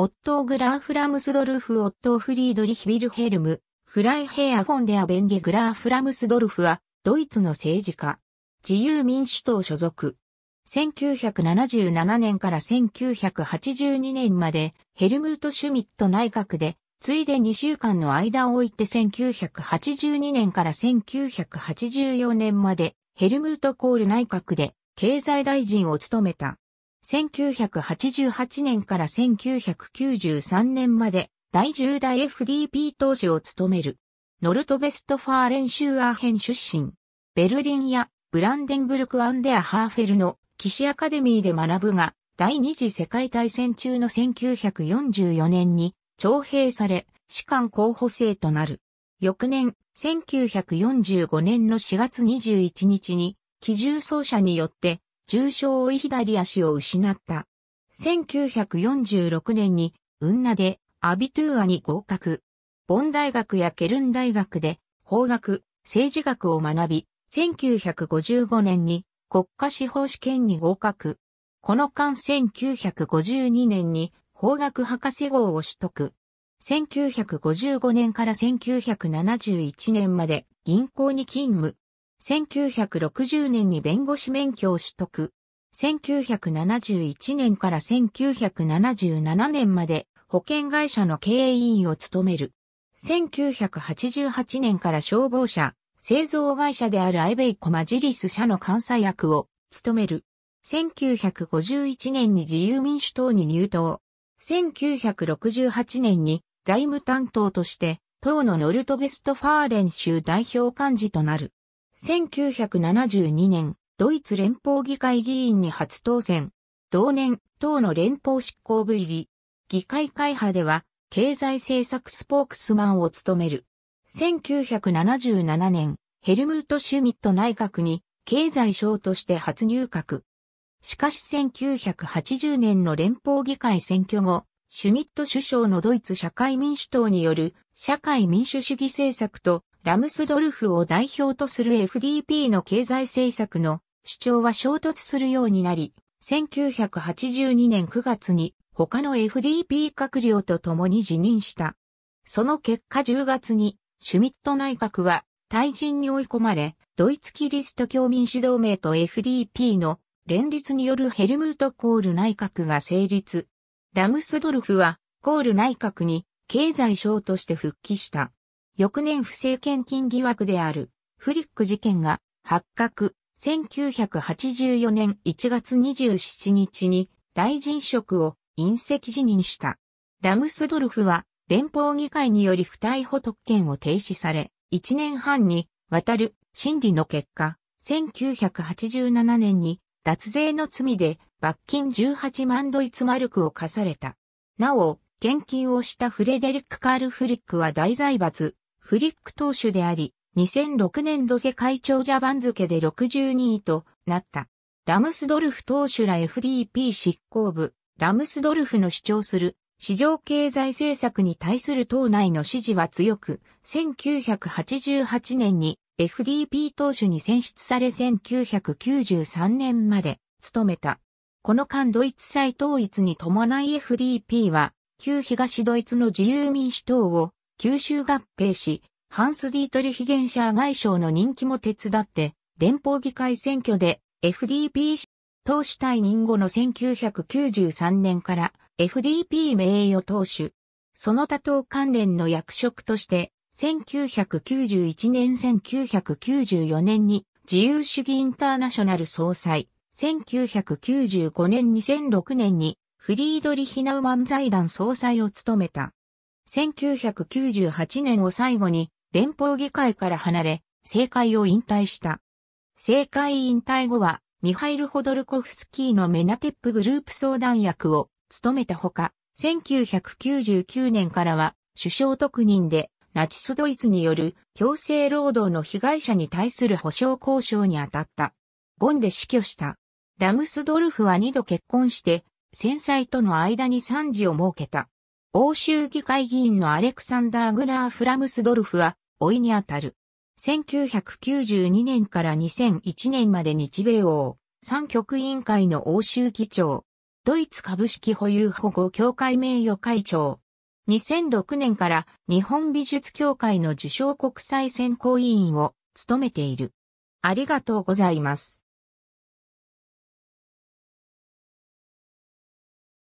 オットー・グラーフラムスドルフ・オットー・フリードリヒ・ビルヘルム、フライヘア・フォンデア・ベンゲ・グラーフラムスドルフは、ドイツの政治家。自由民主党所属。1977年から1982年まで、ヘルムート・シュミット内閣で、ついで2週間の間を置いて1982年から1984年まで、ヘルムート・コール内閣で、経済大臣を務めた。1988年から1993年まで第10代 FDP 投手を務める。ノルトベストファーレンシューアーヘン出身。ベルリンやブランデンブルクアンデアハーフェルの騎士アカデミーで学ぶが、第二次世界大戦中の1944年に徴兵され、士官候補生となる。翌年、1945年の4月21日に、機銃奏者によって重傷を左足を失った。1946年に、雲南でアビトゥーアに合格。ボン大学やケルン大学で法学、政治学を学び、1955年に国家司法試験に合格。この間1952年に法学博士号を取得。1955年から1971年まで銀行に勤務。1960年に弁護士免許を取得。1971年から1977年まで保険会社の経営委員を務める。1988年から消防車、製造会社であるアイベイコマジリス社の監査役を務める。1951年に自由民主党に入党。1968年に財務担当として、党のノルトベストファーレン州代表幹事となる。1972年、ドイツ連邦議会議員に初当選。同年、党の連邦執行部入り。議会会派では、経済政策スポークスマンを務める。1977年、ヘルムート・シュミット内閣に、経済省として初入閣。しかし1980年の連邦議会選挙後、シュミット首相のドイツ社会民主党による社会民主主義政策とラムスドルフを代表とする FDP の経済政策の主張は衝突するようになり、1982年9月に他の FDP 閣僚と共に辞任した。その結果10月にシュミット内閣は退陣に追い込まれ、ドイツキリスト教民主同盟と FDP の連立によるヘルムート・コール内閣が成立。ラムスドルフはコール内閣に経済省として復帰した。翌年不正献金疑惑であるフリック事件が発覚。1984年1月27日に大臣職を隕石辞任した。ラムスドルフは連邦議会により不逮捕特権を停止され、1年半にわたる審理の結果、1987年に脱税の罪で罰金18万ドイツマルクを課された。なお、献金をしたフレデリック・カール・フリックは大財閥、フリック投手であり、2006年度世界長者番付で62位となった。ラムスドルフ投手ら FDP 執行部、ラムスドルフの主張する市場経済政策に対する党内の支持は強く、1988年に FDP 党首に選出され1993年まで務めた。この間ドイツ再統一に伴い FDP は、旧東ドイツの自由民主党を九州合併し、ハンス・ディートリヒゲンシャー外相の人気も手伝って、連邦議会選挙で FDP 党首退任後の1993年から FDP 名誉党首。その他党関連の役職として、1991年1994年に自由主義インターナショナル総裁、1995年2006年にフリードリヒナウマン財団総裁を務めた。1998年を最後に連邦議会から離れ、政界を引退した。政界引退後は、ミハイル・ホドルコフスキーのメナテップグループ相談役を務めたほか、1999年からは首相特任でナチスドイツによる強制労働の被害者に対する保障交渉に当たった。ボンで死去した。ラムスドルフは二度結婚して、戦災との間に惨事を設けた。欧州議会議員のアレクサンダー・グラー・フラムスドルフは、老いにあたる。1992年から2001年まで日米欧、三極委員会の欧州議長、ドイツ株式保有保護協会名誉会長、2006年から日本美術協会の受賞国際選考委員を務めている。ありがとうございます。